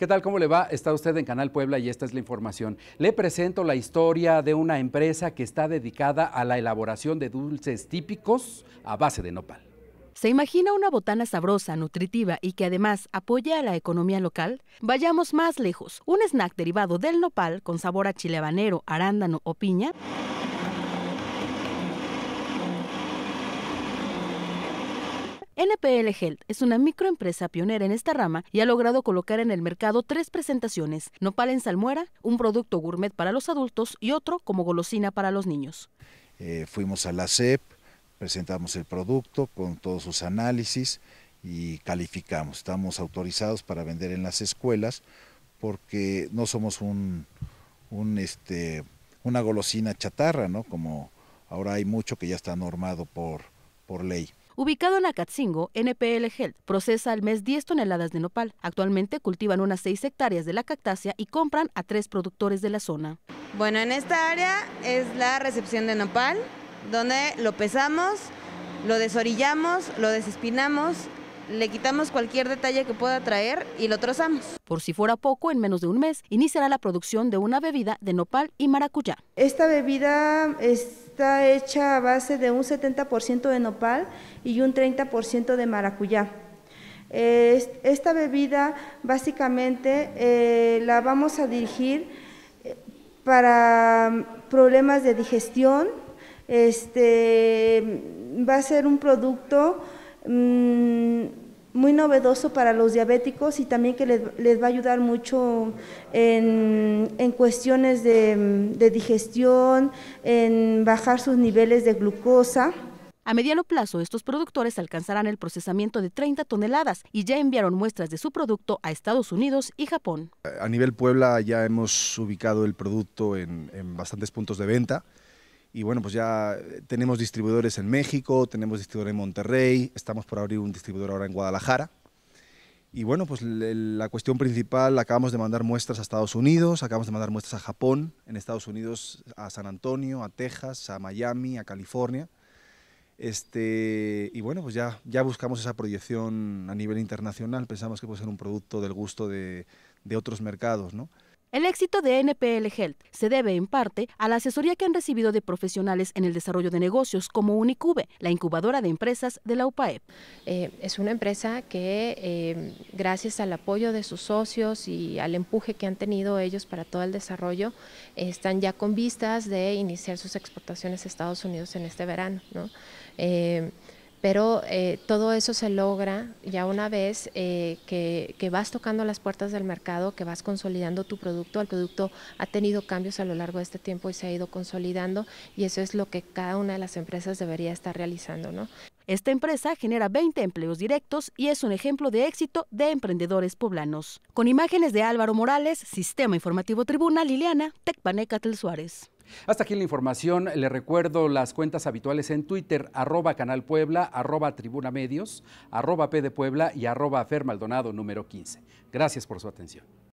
¿Qué tal? ¿Cómo le va? Está usted en Canal Puebla y esta es la información. Le presento la historia de una empresa que está dedicada a la elaboración de dulces típicos a base de nopal. ¿Se imagina una botana sabrosa, nutritiva y que además apoya a la economía local? Vayamos más lejos. Un snack derivado del nopal con sabor a chile habanero, arándano o piña. NPL Health es una microempresa pionera en esta rama y ha logrado colocar en el mercado tres presentaciones, nopal en salmuera, un producto gourmet para los adultos y otro como golosina para los niños. Eh, fuimos a la CEP, presentamos el producto con todos sus análisis y calificamos. Estamos autorizados para vender en las escuelas porque no somos un, este, una golosina chatarra, ¿no? Como ahora hay mucho que ya está normado por, por ley. Ubicado en Acatzingo, NPL Health procesa al mes 10 toneladas de nopal. Actualmente cultivan unas 6 hectáreas de la cactácea y compran a tres productores de la zona. Bueno, en esta área es la recepción de nopal, donde lo pesamos, lo desorillamos, lo desespinamos, le quitamos cualquier detalle que pueda traer y lo trozamos. Por si fuera poco, en menos de un mes iniciará la producción de una bebida de nopal y maracuyá. Esta bebida está hecha a base de un 70% de nopal y un 30% de maracuyá. Esta bebida básicamente eh, la vamos a dirigir eh, para problemas de digestión. Este, va a ser un producto Mm, muy novedoso para los diabéticos y también que les, va a ayudar mucho en, en cuestiones de, digestión, en bajar sus niveles de glucosa. A mediano plazo, estos productores alcanzarán el procesamiento de 30 toneladas y ya enviaron muestras de su producto a Estados Unidos y Japón. A nivel Puebla ya hemos ubicado el producto en bastantes puntos de venta. Y bueno, pues ya eh, tenemos distribuidores en México, tenemos distribuidor en Monterrey, estamos por abrir un distribuidor ahora en Guadalajara. Y bueno, pues la cuestión principal, acabamos de mandar muestras a Estados Unidos, acabamos de mandar muestras a Japón, en Estados Unidos a San Antonio, a Texas, a Miami, a California. Este, y bueno, pues ya, ya buscamos esa proyección a nivel internacional, pensamos que puede ser un producto del gusto de, de otros mercados, ¿no? El éxito de NPL Health se debe en parte a la asesoría que han recibido de profesionales en el desarrollo de negocios como Unicube, la incubadora de empresas de la UPAEP. Eh, es una empresa que eh, gracias al apoyo de sus socios y al empuje que han tenido ellos para todo el desarrollo, están ya con vistas de iniciar sus exportaciones a Estados Unidos en este verano. Eh, pero eh, todo eso se logra ya una vez eh, que, vas tocando las puertas del mercado, que vas consolidando tu producto. El producto ha tenido cambios a lo largo de este tiempo y se ha ido consolidando y eso es lo que cada una de las empresas debería estar realizando. Esta empresa genera 20 empleos directos y es un ejemplo de éxito de emprendedores poblanos. Con imágenes de Álvaro Morales, Sistema Informativo Tribuna, Liliana Tecpanecatl Suárez. Hasta aquí la información. Le recuerdo las cuentas habituales en Twitter, arroba Canal Puebla, arroba Tribuna Medios, arroba P Puebla y arroba Maldonado número 15. Gracias por su atención.